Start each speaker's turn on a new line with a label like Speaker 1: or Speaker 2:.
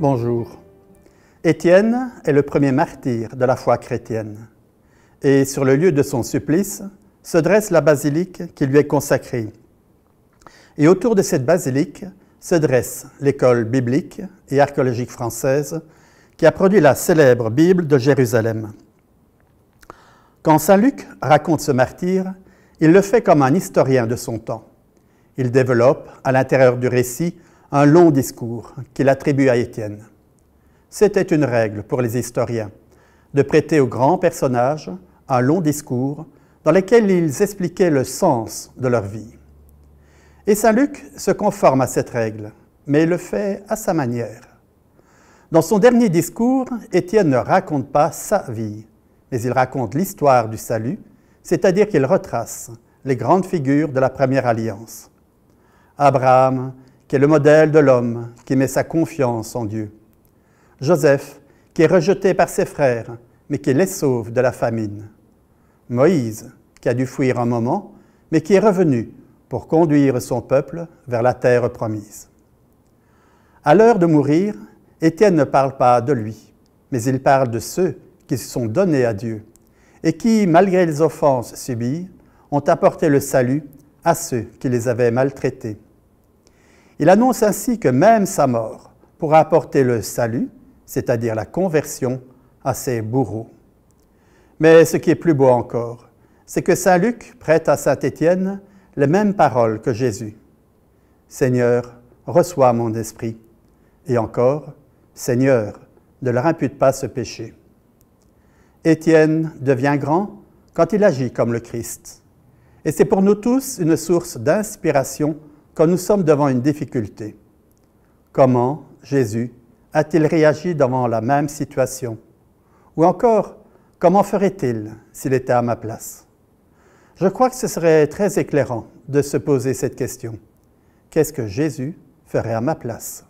Speaker 1: Bonjour. Étienne est le premier martyr de la foi chrétienne. Et sur le lieu de son supplice se dresse la basilique qui lui est consacrée. Et autour de cette basilique se dresse l'école biblique et archéologique française qui a produit la célèbre Bible de Jérusalem. Quand Saint Luc raconte ce martyr, il le fait comme un historien de son temps. Il développe, à l'intérieur du récit, un long discours qu'il attribue à Étienne. C'était une règle pour les historiens de prêter aux grands personnages un long discours dans lequel ils expliquaient le sens de leur vie. Et Saint Luc se conforme à cette règle, mais le fait à sa manière. Dans son dernier discours, Étienne ne raconte pas sa vie, mais il raconte l'histoire du salut, c'est-à-dire qu'il retrace les grandes figures de la première alliance. Abraham, qui est le modèle de l'homme qui met sa confiance en Dieu. Joseph, qui est rejeté par ses frères, mais qui les sauve de la famine. Moïse, qui a dû fuir un moment, mais qui est revenu pour conduire son peuple vers la terre promise. À l'heure de mourir, Étienne ne parle pas de lui, mais il parle de ceux qui se sont donnés à Dieu et qui, malgré les offenses subies, ont apporté le salut à ceux qui les avaient maltraités. Il annonce ainsi que même sa mort pourra apporter le salut, c'est-à-dire la conversion, à ses bourreaux. Mais ce qui est plus beau encore, c'est que Saint Luc prête à Saint Étienne les mêmes paroles que Jésus. Seigneur, reçois mon esprit. Et encore, Seigneur, ne leur impute pas ce péché. Étienne devient grand quand il agit comme le Christ. Et c'est pour nous tous une source d'inspiration quand nous sommes devant une difficulté. Comment Jésus a-t-il réagi devant la même situation Ou encore, comment ferait-il s'il était à ma place Je crois que ce serait très éclairant de se poser cette question. Qu'est-ce que Jésus ferait à ma place